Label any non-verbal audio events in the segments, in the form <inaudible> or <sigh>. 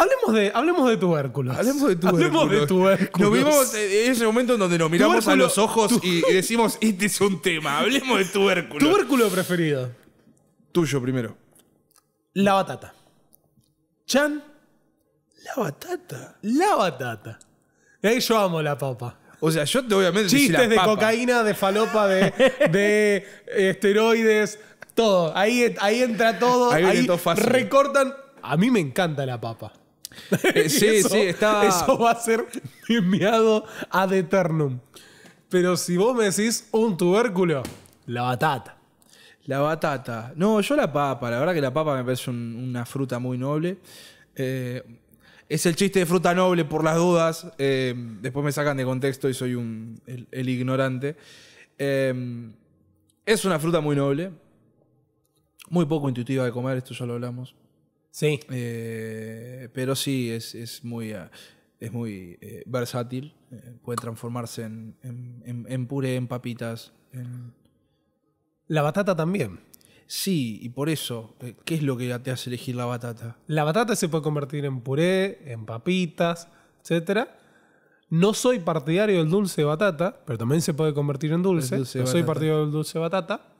Hablemos de, hablemos de tubérculos. Hablemos de tubérculos. Hablemos Nos vimos en ese momento en donde nos miramos a los ojos y decimos, este es un tema, hablemos de tubérculos. Tubérculo preferido. Tuyo primero. La batata. Chan, La batata. la batata. ahí yo amo la papa. O sea, yo te obviamente la Chistes de cocaína, de falopa, de, esteroides, todo. Ahí, ahí entra todo. Ahí recortan. A mí me encanta la papa. <laughs> Eh, sí, eso, sí, Eso va a ser enviado ad eternum. Pero si vos me decís un tubérculo, la batata. La batata. No, yo la papa. La verdad que la papa me parece una fruta muy noble. Eh, es el chiste de fruta noble por las dudas. Eh, después me sacan de contexto y soy un, el, ignorante. es una fruta muy noble. Muy poco intuitiva de comer, esto ya lo hablamos. Sí. Eh, pero sí, es, muy, es muy ah, eh, versátil. Eh, puede transformarse en, en, puré, en papitas. La batata también. Sí, y por eso, ¿qué es lo que te hace elegir la batata? La batata se puede convertir en puré, en papitas, etc. No soy partidario del dulce de batata, pero también se puede convertir en dulce. no soy partidario del dulce de batata.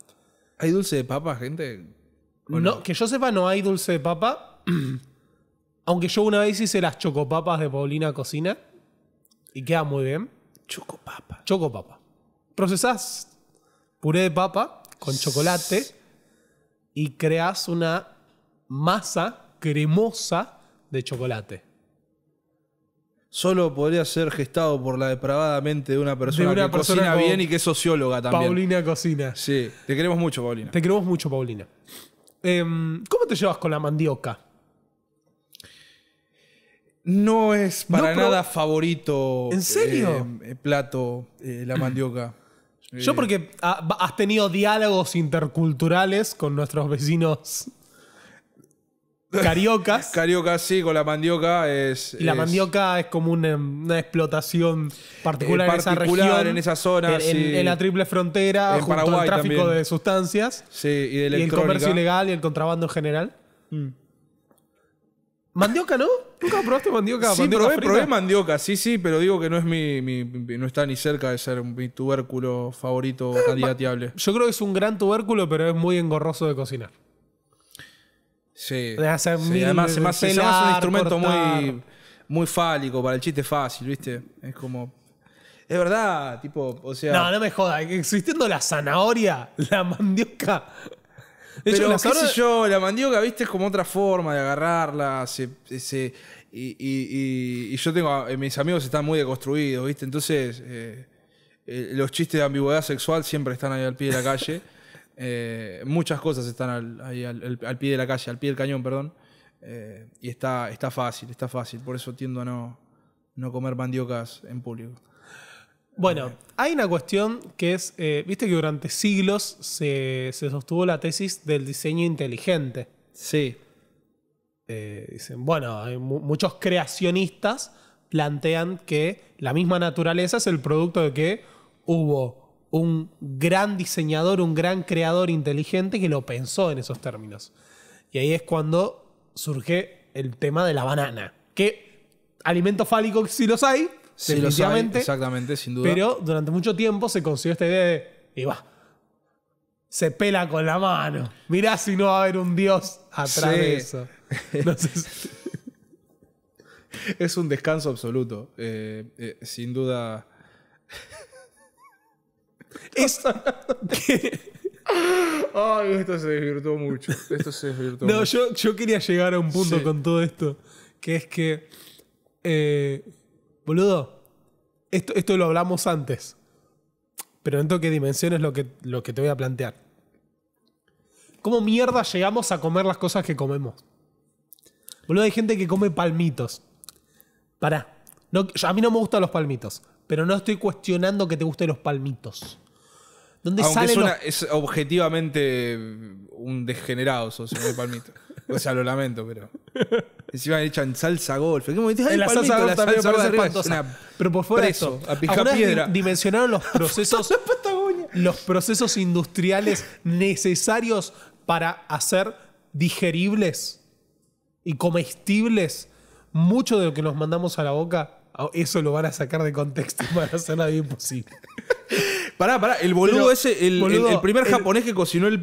¿Hay dulce de papa, gente? Que yo sepa, no hay dulce de papa. <clears throat> Aunque yo una vez hice las chocopapas de Paulina Cocina. Y queda muy bien. Chocopapa. Chocopapa. Procesás puré de papa con chocolate y creas una masa cremosa de chocolate. Solo podría ser gestado por la depravada mente de una persona que cocina bien y que es socióloga también. Paulina cocina. Sí, te queremos mucho, Paulina. Te queremos mucho, Paulina. Em, ¿Cómo te llevas con la mandioca? No es para nada favorito. ¿En serio? Eh, plato, eh, la mandioca. Yo eh, porque ah, has tenido diálogos interculturales con nuestros vecinos Cariocas. <laughs> Cariocas, sí, con la mandioca es. Y la mandioca es como una, explotación particular, en esa región. en esa zona. En, la triple frontera, en junto al tráfico de sustancias. Sí, y, el comercio ilegal y el contrabando en general. Mm. Mandioca, ¿no? ¿Nunca probaste mandioca? Sí, probé, mandioca, sí, sí, pero digo que no es mi, no está ni cerca de ser mi tubérculo favorito candidateable. Eh, yo creo que es un gran tubérculo, pero es muy engorroso de cocinar. Sí. además se un instrumento muy, muy fálico para el chiste fácil, ¿viste? Es como. Es verdad, tipo, o sea. No, no me jodas. Existiendo la zanahoria, la mandioca. pero, qué sé yo, la mandioca, viste, es como otra forma de agarrarla. y, yo tengo. Eh, mis amigos están muy deconstruidos, viste. Entonces, eh, eh, los chistes de ambigüedad sexual siempre están ahí al pie de la calle. <laughs> Eh, muchas cosas están al, ahí al, pie de la calle, al pie del cañón, perdón. Eh, y está, está fácil, está fácil. Por eso tiendo a no, no comer mandiocas en público. Bueno, hay una cuestión que es, eh, viste que durante siglos se, sostuvo la tesis del diseño inteligente. Sí. dicen, bueno, muchos creacionistas plantean que la misma naturaleza es el producto de que hubo un gran diseñador, un gran creador inteligente que lo pensó en esos términos. Y ahí es cuando surge el tema de la banana. Que alimento fálico si los hay, sí exactamente, sin duda. Pero durante mucho tiempo se consiguió esta idea de. Y va. Se pela con la mano. Mirá si no va a haber un dios atrás de eso. <laughs> es un descanso absoluto. Eh, eh, sin duda. <laughs> esto se desvirtuó mucho. no, Yo, quería llegar a un punto con todo esto. Que es que. Eh, boludo, esto, esto lo hablamos antes. Pero en qué dimensión es lo que, lo que te voy a plantear. ¿Cómo mierda llegamos a comer las cosas que comemos? Boludo, hay gente que come palmitos. Pará. No, a mí no me gustan los palmitos pero no estoy cuestionando que te gusten los palmitos. ¿Dónde Aunque es objetivamente mm, un degenerado socio de palmito. o sea, lo lamento, pero. Encima le en salsa golf. ¿Qué momento? La, salsa golf también parece pero por fuera a piedra. dimensionaron los <laughs> procesos, los procesos industriales necesarios para hacer digeribles y comestibles mucho de lo que nos mandamos a la boca Ah, eso lo van a sacar de contexto y van a hacer la imposible. pará, pará, el boludo ese, el, primer japonés que cocinó el,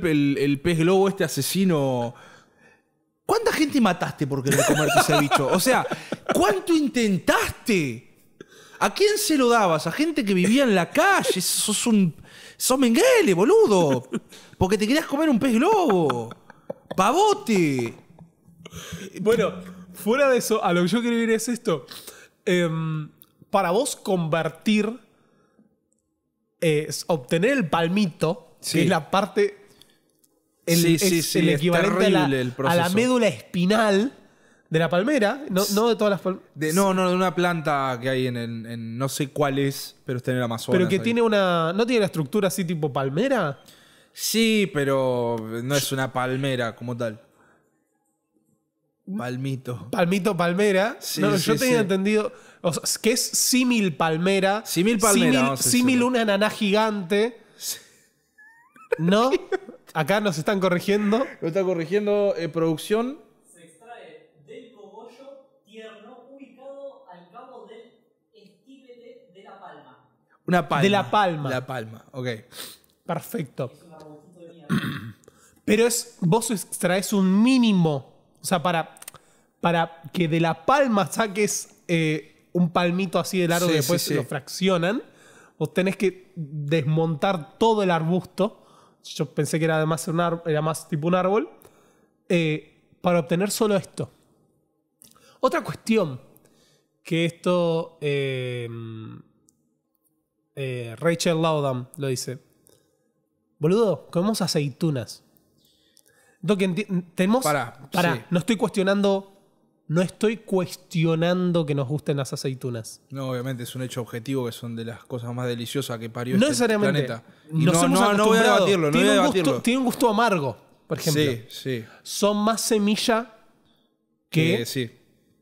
pez globo, este asesino. ¿Cuánta gente mataste por querer comerte ese bicho? O sea, ¿cuánto intentaste? ¿A quién se lo dabas? ¿A gente que vivía en la calle? Sos un. Sos boludo. Porque te querías comer un pez globo. ¡Pavote! Bueno, fuera de eso, a lo que yo quiero ir es esto. Em, para vos convertir, es eh, obtener el palmito, que es la parte, el, equivalente a la, médula espinal. De la palmera, no, de todas las palmeras. No, no, de una planta que hay en, no sé cuál es, pero está en el Amazonas. Pero que tiene una. ¿No tiene la estructura así tipo palmera? Sí, pero no es una palmera como tal. Palmito. Palmito Palmera. no, yo tenía entendido. que es símil palmera. Símil palmera. Símil una ananá gigante. ¿No? Acá nos están corrigiendo. Lo está corrigiendo eh, producción. Se extrae del cogollo tierno ubicado al cabo del estípete de la palma. Una palma. De la palma. La palma, ok. Perfecto. <clears throat> Pero es, vos extraes un mínimo o sea, para, para que de la palma saques eh, un palmito así de largo y después lo fraccionan, vos tenés que desmontar todo el arbusto. Yo pensé que era más, era más tipo un árbol. Eh, para obtener solo esto. Otra cuestión que esto eh, Rachel Laudam lo dice. Boludo, comemos aceitunas que tenemos. No estoy cuestionando. No estoy cuestionando que nos gusten las aceitunas. No, obviamente es un hecho objetivo que son de las cosas más deliciosas que parió no este planeta. no, no, no voy a debatirlo. Tiene, Un gusto, tiene, un gusto, amargo, por ejemplo. Sí, Son más semilla que eh,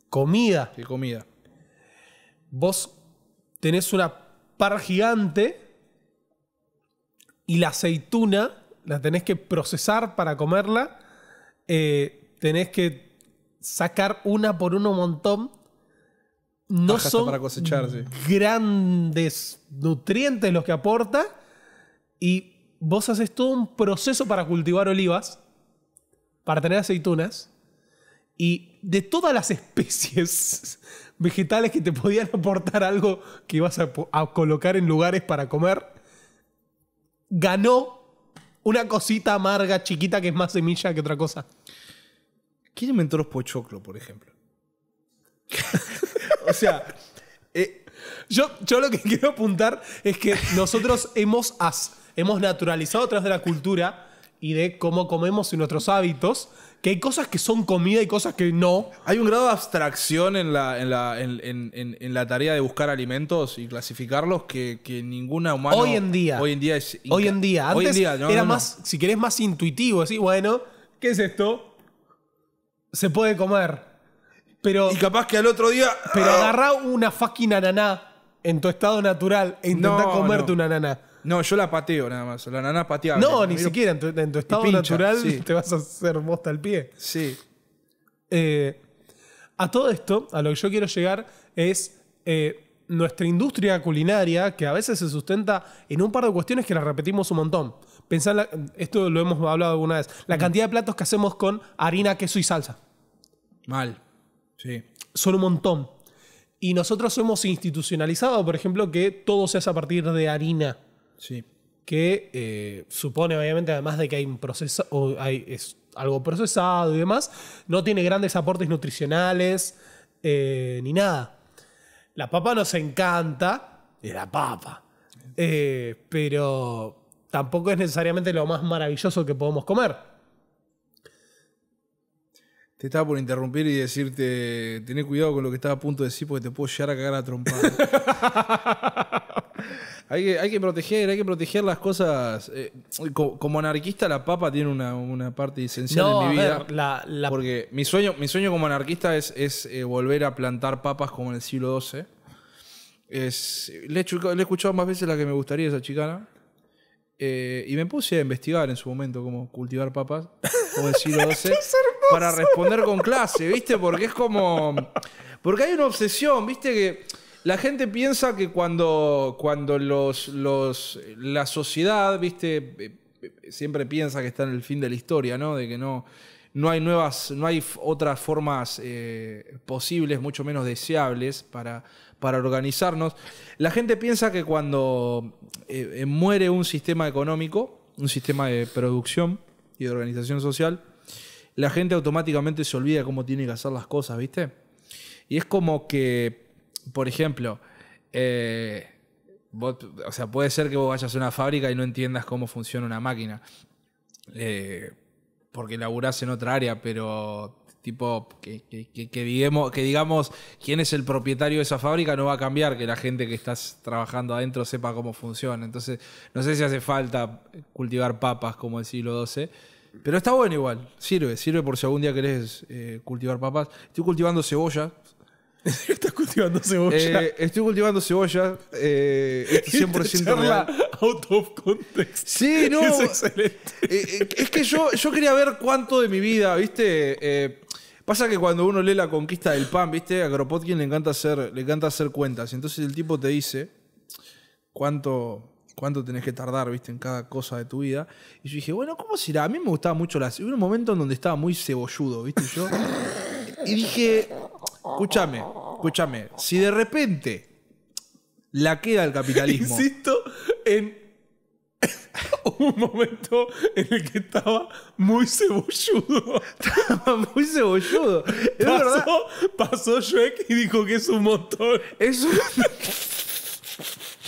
comida. Que comida. Vos tenés una par gigante y la aceituna la tenés que procesar para comerla, eh, tenés que sacar una por uno montón. No son para grandes nutrientes los que aporta y vos haces todo un proceso para cultivar olivas, para tener aceitunas y de todas las <laughs> especies vegetales que te podían aportar algo que ibas a colocar en lugares para comer, ganó una cosita amarga, chiquita, que es más semilla que otra cosa. ¿Quién inventó los pochoclo, por ejemplo? <laughs> o sea, eh, yo, yo lo que <laughs> quiero apuntar es que nosotros hemos, hemos naturalizado a de la cultura y de cómo comemos y nuestros hábitos que hay cosas que son comida y cosas que no. Hay un grado de abstracción en la, la, en, la tarea de buscar alimentos y clasificarlos que, que, ninguna humana. Hoy en día. Hoy en día es. Hoy en día. Antes era más, si querés, más intuitivo. Así, bueno, ¿qué es esto? Se puede comer. Pero. Y capaz que al otro día. Pero ah. agarrá una fucking ananá en tu estado natural e intenta comerte una ananá. No, yo la pateo nada más. La nana pateaba. No, ni siquiera. En tu, estado natural te vas a hacer bosta al pie. Sí. Eh, a todo esto, a lo que yo quiero llegar es eh, nuestra industria culinaria, que a veces se sustenta en un par de cuestiones que las repetimos un montón. Pensar, esto lo hemos hablado alguna vez, la mm. cantidad de platos que hacemos con harina, queso y salsa. Mal. Sí. Son un montón. Y nosotros hemos institucionalizado, por ejemplo, que todo se hace a partir de harina. Sí. Que eh, supone, obviamente, además de que hay un proceso, es algo procesado y demás, no tiene grandes aportes nutricionales eh, ni nada. La papa nos encanta, es la papa, eh, pero tampoco es necesariamente lo más maravilloso que podemos comer. Te estaba por interrumpir y decirte, tenés cuidado con lo que estaba a punto de decir porque te puedo llegar a cagar a trompar. <laughs> <laughs> hay, que, hay que proteger, hay que proteger las cosas. Eh, como, anarquista, la papa tiene una, parte esencial en mi vida. Porque mi sueño, mi sueño como anarquista es, es eh, volver a plantar papas como en el siglo XII. Es, le, he, escuchado más veces la que me gustaría esa chicana. Eh, y me puse a investigar en su momento cómo cultivar papas, como en el siglo XII, <laughs> para responder con clase, ¿viste? Porque es como. Porque hay una obsesión, ¿viste? Que la gente piensa que cuando, cuando los, la sociedad, viste, eh, eh, siempre piensa que está en el fin de la historia, ¿no? De que no, no hay nuevas, no hay otras formas eh, posibles, mucho menos deseables para, para organizarnos. La gente piensa que cuando muere un sistema económico, un sistema de producción y de organización social, la gente automáticamente se olvida cómo tiene que hacer las cosas, ¿viste? Y es como que por ejemplo, eh, o sea, puede ser que vos vayas a una fábrica y no entiendas cómo funciona una máquina. Eh, porque laburás en otra área, pero tipo que, digamos, quién es el propietario de esa fábrica no va a cambiar que la gente que estás trabajando adentro sepa cómo funciona. Entonces, no sé si hace falta cultivar papas como el siglo XII. Pero está bueno igual, sirve, sirve por si algún día querés eh, cultivar papas. Estoy cultivando cebolla, <laughs> ¿Estás cultivando cebolla? Eh, estoy cultivando cebolla. Eh, 100% <laughs> out of context. Sí, no. Eh, eh, es que yo, yo quería ver cuánto de mi vida, ¿viste? pasa que cuando uno lee La conquista del pan, ¿viste? A Kropotkin le encanta hacer, le encanta hacer cuentas. Entonces el tipo te dice cuánto cuánto tenés que tardar, viste, en cada cosa de tu vida. Y yo dije, bueno, ¿cómo será? A mí me gustaba mucho la... Hubo un momento en donde estaba muy cebolludo, viste, yo. Y dije, Escúchame, escúchame. Si de repente la queda el capitalismo. Insisto en <laughs> un momento en el que estaba muy cebolludo. Estaba muy cebolludo. pasó, Shrek y dijo que es un montón. Es un... <laughs>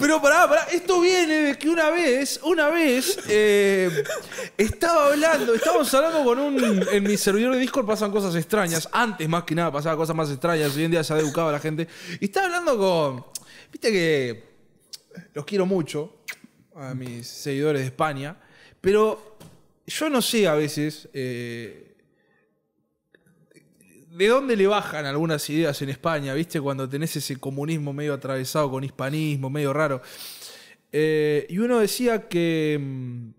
Pero pará, pará, esto viene de que una vez, una vez, eh, estaba hablando, estábamos hablando con un. En mi servidor de Discord pasan cosas extrañas. Antes, más que nada, pasaban cosas más extrañas. Hoy en día se ha educado a la gente. Y estaba hablando con. Viste que. Los quiero mucho a mis seguidores de España. Pero yo no sé a veces. Eh, ¿De dónde le bajan algunas ideas en España, viste? Cuando tenés ese comunismo medio atravesado con hispanismo, medio raro. Eh, y uno decía que mm,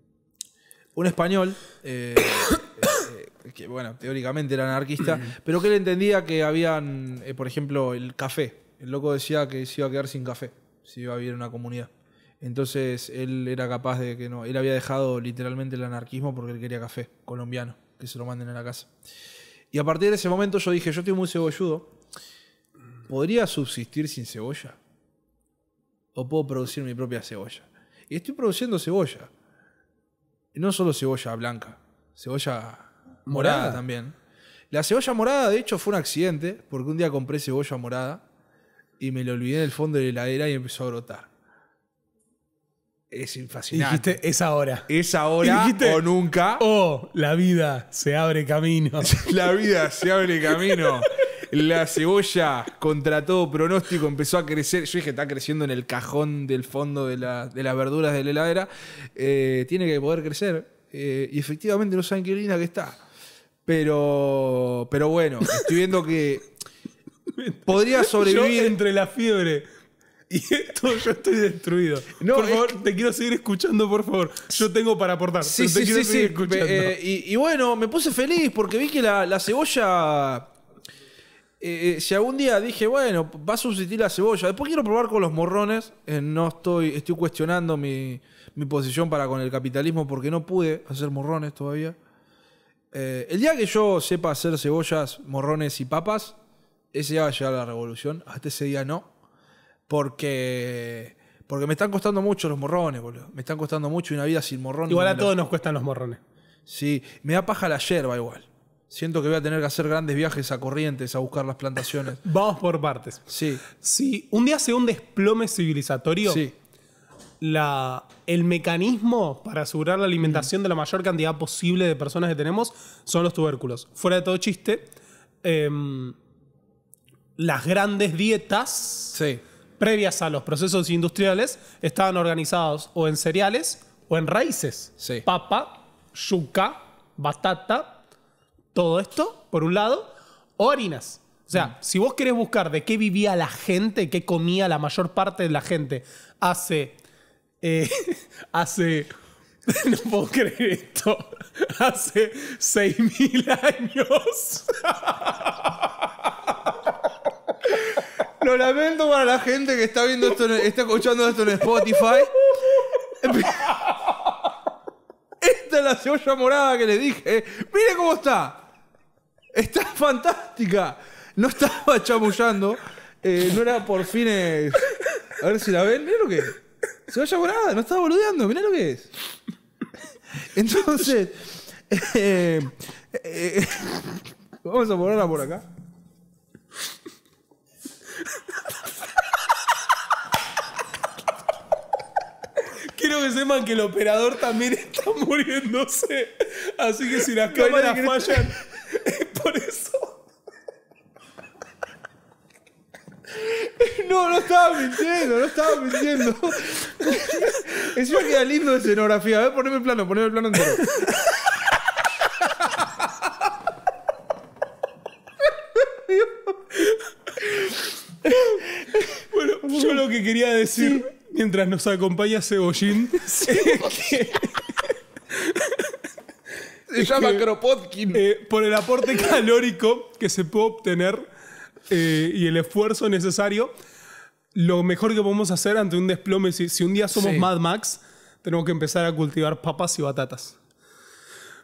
un español, eh, <coughs> eh, que bueno, teóricamente era anarquista, <coughs> pero que él entendía que habían, por ejemplo, el café. El loco decía que se iba a quedar sin café, si iba a vivir en una comunidad. Entonces él era capaz de que no, él había dejado literalmente el anarquismo porque él quería café colombiano, que se lo manden a la casa. Y a partir de ese momento yo dije, yo estoy muy cebolludo. ¿Podría subsistir sin cebolla? ¿O puedo producir mi propia cebolla? Y estoy produciendo cebolla. Y no solo cebolla blanca, cebolla morada, también. La cebolla morada, de hecho, fue un accidente, porque un día compré cebolla morada y me lo olvidé en el fondo de la heladera y empezó a brotar es fascinante. Dijiste, es ahora. Es ahora o nunca. O oh, la vida se abre camino. <laughs> la vida se abre camino. La cebolla, contra todo pronóstico, empezó a crecer. Yo dije, está creciendo en el cajón del fondo de, las verduras de la heladera. Eh, tiene que poder crecer. Eh, y efectivamente no saben qué linda que está. Pero, pero bueno, estoy viendo que <laughs> podría sobrevivir. entre la fiebre y esto yo estoy destruido. No, por favor, te quiero seguir escuchando, por favor. Yo tengo para aportar. Sí, sí, sí, eh, eh, y, bueno, me puse feliz porque vi que la, cebolla. Eh, si algún día dije, bueno, va a subsistir la cebolla. Después quiero probar con los morrones. no estoy. Estoy cuestionando mi, mi, posición para con el capitalismo porque no pude hacer morrones todavía. el día que yo sepa hacer cebollas, morrones y papas, ese día va a llegar la revolución. Hasta ese día no porque porque me están costando mucho los morrones, boludo. Me están costando mucho y una vida sin morrones. Igual a todos nos cuestan los morrones. Sí, me da paja la yerba igual. Siento que voy a tener que hacer grandes viajes a corrientes a buscar las plantaciones. <laughs> Vamos por partes. Sí. Si un día se un desplome civilizatorio, sí. el mecanismo para asegurar la alimentación mm. de la mayor cantidad posible de personas que tenemos son los tubérculos. Fuera de todo chiste, em, las grandes dietas. Sí previas a los procesos industriales estaban organizados o en cereales o en raíces. Papa, yuca, batata, todo esto, por un lado, o harinas. O sea, mm. si vos querés buscar de qué vivía la gente, qué comía la mayor parte de la gente hace. Eh, <laughs> hace. <laughs> No puedo creer esto. <laughs> Hace 6.000 años. Lo lamento para la gente que está viendo esto, está escuchando esto en Spotify. Esta es la cebolla morada que le dije. Mire cómo está. Está fantástica. No estaba chamullando. Eh, no era por fines. A ver si la ven. Mirá lo que es. Cebolla morada. No estaba boludeando. Mirá lo que es. Entonces. Eh, eh, vamos a ponerla por acá. quiero que sepan que el operador también <laughs> está muriéndose. Así que si las cámaras fallan, <laughs> es por eso. No, no estaba mintiendo, no estaba mintiendo. Eso queda lindo de escenografía. A ¿eh? ver, poneme el plano, poneme el plano entero. mientras nos acompaña Cebollín. <laughs> se llama Kropotkin. Eh, por el aporte calórico que se puede obtener eh, y el esfuerzo necesario, lo mejor que podemos hacer ante un desplome, si, un día somos Mad Max, tenemos que empezar a cultivar papas y batatas.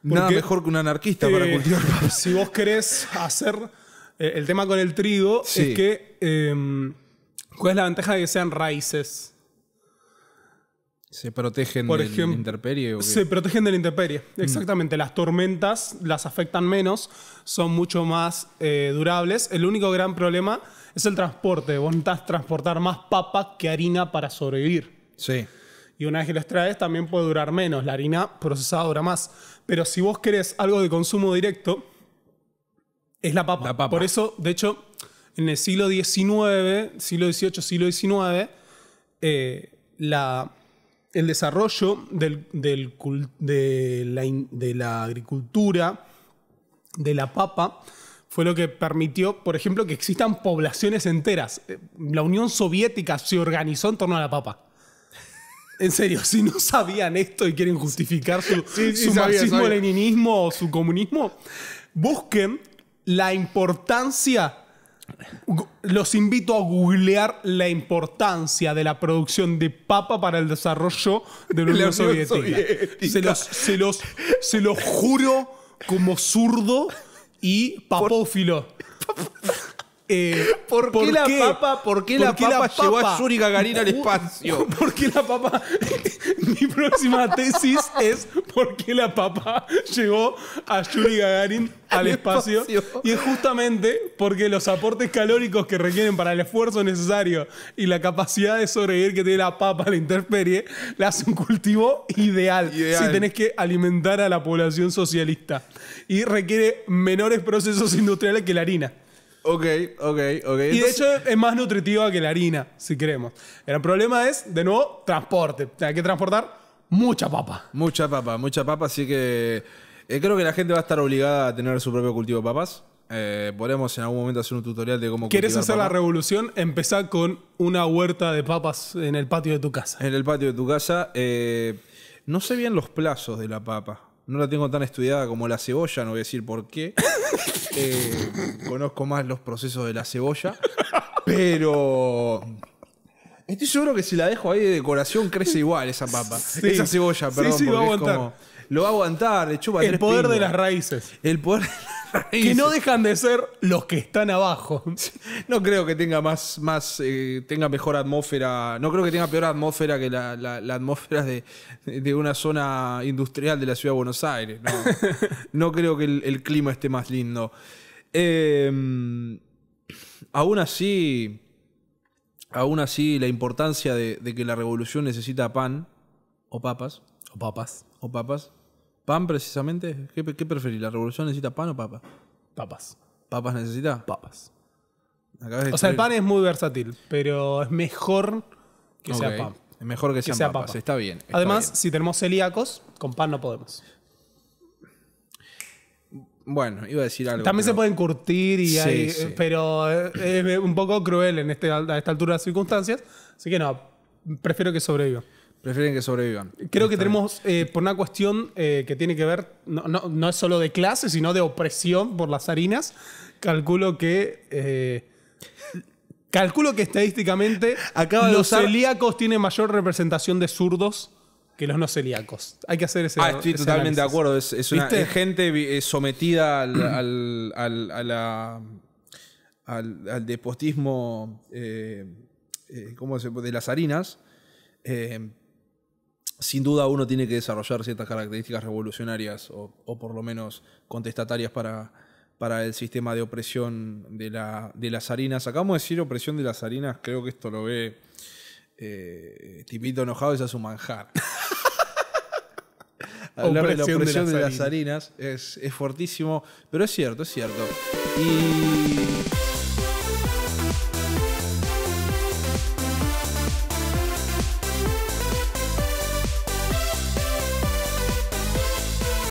Nada mejor que un anarquista para eh, cultivar <laughs> papas. Si vos querés hacer. el tema con el trigo es que. Em, ¿Cuál es la ventaja de que sean raíces? Se protegen del intemperie. se protegen de la intemperie, exactamente. Las tormentas las afectan menos, son mucho más eh, durables. El único gran problema es el transporte. Vos necesitas transportar más papa que harina para sobrevivir. Sí. Y una vez que las traes, también puede durar menos. La harina procesada dura más. Pero si vos querés algo de consumo directo, es la papa. Por eso, de hecho, en el siglo XIX, siglo XVIII, siglo XIX, eh, la el desarrollo de, la, agricultura, de la papa, fue lo que permitió, por ejemplo, que existan poblaciones enteras. Eh, la Unión Soviética se organizó en torno a la papa. En serio, si no sabían esto y quieren justificar su, marxismo, leninismo o su comunismo, busquen la importancia los invito a googlear la importancia de la producción de papa para el desarrollo de la Unión, Soviética. Se, los, se, los, se los juro como zurdo y papófilo. <laughs> <laughs> <laughs> ¿Por, qué la papa, llevó a Yuri Gagarin <laughs> al espacio? ¿Por qué la papa? Mi próxima tesis es ¿por qué la papa llegó a Yuri Gagarin al espacio? Y es justamente porque los aportes calóricos que requieren para el esfuerzo necesario y la capacidad de sobrevivir que tiene la papa a la interferie, le hace un cultivo ideal si tenés que alimentar a la población socialista. Y requiere menores procesos industriales que la harina. Ok, ok, ok. Y de hecho es más nutritiva que la harina, si queremos. El problema es, de nuevo, transporte. Hay que transportar mucha papa. Mucha papa, mucha papa, así que eh, creo que la gente va a estar obligada a tener su propio cultivo de papas. Eh, podemos en algún momento hacer un tutorial de cómo ¿Quieres hacer la revolución? Empezá con una huerta de papas en el patio de tu casa. En el patio de tu casa. Eh, no sé bien los plazos de la papa. No la tengo tan estudiada como la cebolla, no voy a decir por qué. <laughs> Eh, conozco más los procesos de la cebolla. Pero. Estoy seguro que si la dejo ahí de decoración crece igual esa papa. Esa cebolla, perdón. Sí, sí, a aguantar. lo va a aguantar, de chupa El poder de las raíces. El poder. <laughs> que no dejan de ser los que están abajo. <laughs> No creo que tenga más, más eh, tenga mejor atmósfera. No creo que tenga peor atmósfera que la, la, atmósfera de, de, una zona industrial de la ciudad de Buenos Aires. No, <laughs> creo que el, clima esté más lindo. Em, aún así. Aún así, la importancia de que la revolución necesita pan o papas. O papas. O papas ¿Pan precisamente? ¿Qué, preferís? ¿La revolución necesita pan o papas? Papas. ¿Papas necesita? Papas. o sea, el pan es muy versátil, pero es mejor que sea pan. Es mejor que, sea papas. Está bien. Además, si tenemos celíacos, con pan no podemos. Bueno, iba a decir algo. También se pueden curtir y pero es un poco cruel en este, a esta altura de circunstancias. Así que no, prefiero que sobreviva. Prefieren que sobrevivan. Creo que tenemos, eh, por una cuestión eh, que tiene que ver, no, es solo de clase, sino de opresión por las harinas, calculo que... Eh, calculo que estadísticamente <laughs> Acaba los celíacos tienen mayor representación de zurdos que los no celíacos. Hay que hacer ese. Ah, estoy totalmente de acuerdo. Es, gente sometida al, despotismo de las harinas sin duda uno tiene que desarrollar ciertas características revolucionarias o, por lo menos contestatarias para, para el sistema de opresión de, de las harinas. Acabamos de decir opresión de las harinas, creo que esto lo ve eh, Tipito enojado, y es a su manjar. <laughs> Hablar de la opresión de las, harinas, es, es fuertísimo, pero es cierto, es cierto. Y.